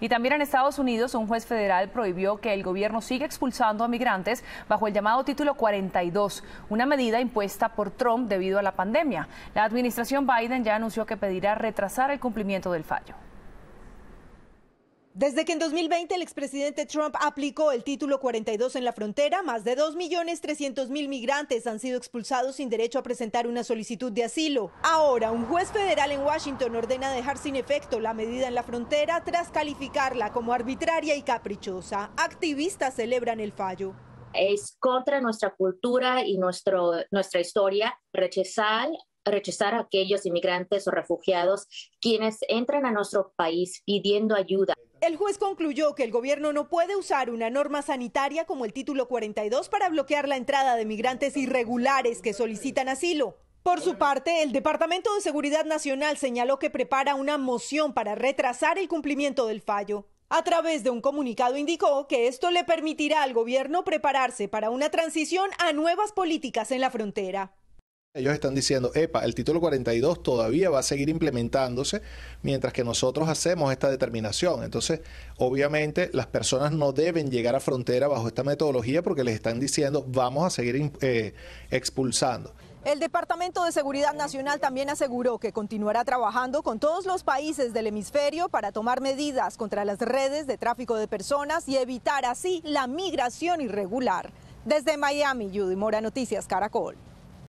Y también en Estados Unidos, un juez federal prohibió que el gobierno siga expulsando a migrantes bajo el llamado Título 42, una medida impuesta por Trump debido a la pandemia. La administración Biden ya anunció que pedirá retrasar el cumplimiento del fallo. Desde que en 2020 el expresidente Trump aplicó el título 42 en la frontera, más de 2.300.000 migrantes han sido expulsados sin derecho a presentar una solicitud de asilo. Ahora, un juez federal en Washington ordena dejar sin efecto la medida en la frontera tras calificarla como arbitraria y caprichosa. Activistas celebran el fallo es contra nuestra cultura y nuestro, nuestra historia rechazar rechazar a aquellos inmigrantes o refugiados quienes entran a nuestro país pidiendo ayuda. El juez concluyó que el gobierno no puede usar una norma sanitaria como el título 42 para bloquear la entrada de migrantes irregulares que solicitan asilo. Por su parte, el Departamento de Seguridad Nacional señaló que prepara una moción para retrasar el cumplimiento del fallo. A través de un comunicado indicó que esto le permitirá al gobierno prepararse para una transición a nuevas políticas en la frontera. Ellos están diciendo, epa, el título 42 todavía va a seguir implementándose mientras que nosotros hacemos esta determinación. Entonces, obviamente, las personas no deben llegar a frontera bajo esta metodología porque les están diciendo, vamos a seguir eh, expulsando. El Departamento de Seguridad Nacional también aseguró que continuará trabajando con todos los países del hemisferio para tomar medidas contra las redes de tráfico de personas y evitar así la migración irregular. Desde Miami, Judy Mora, Noticias Caracol.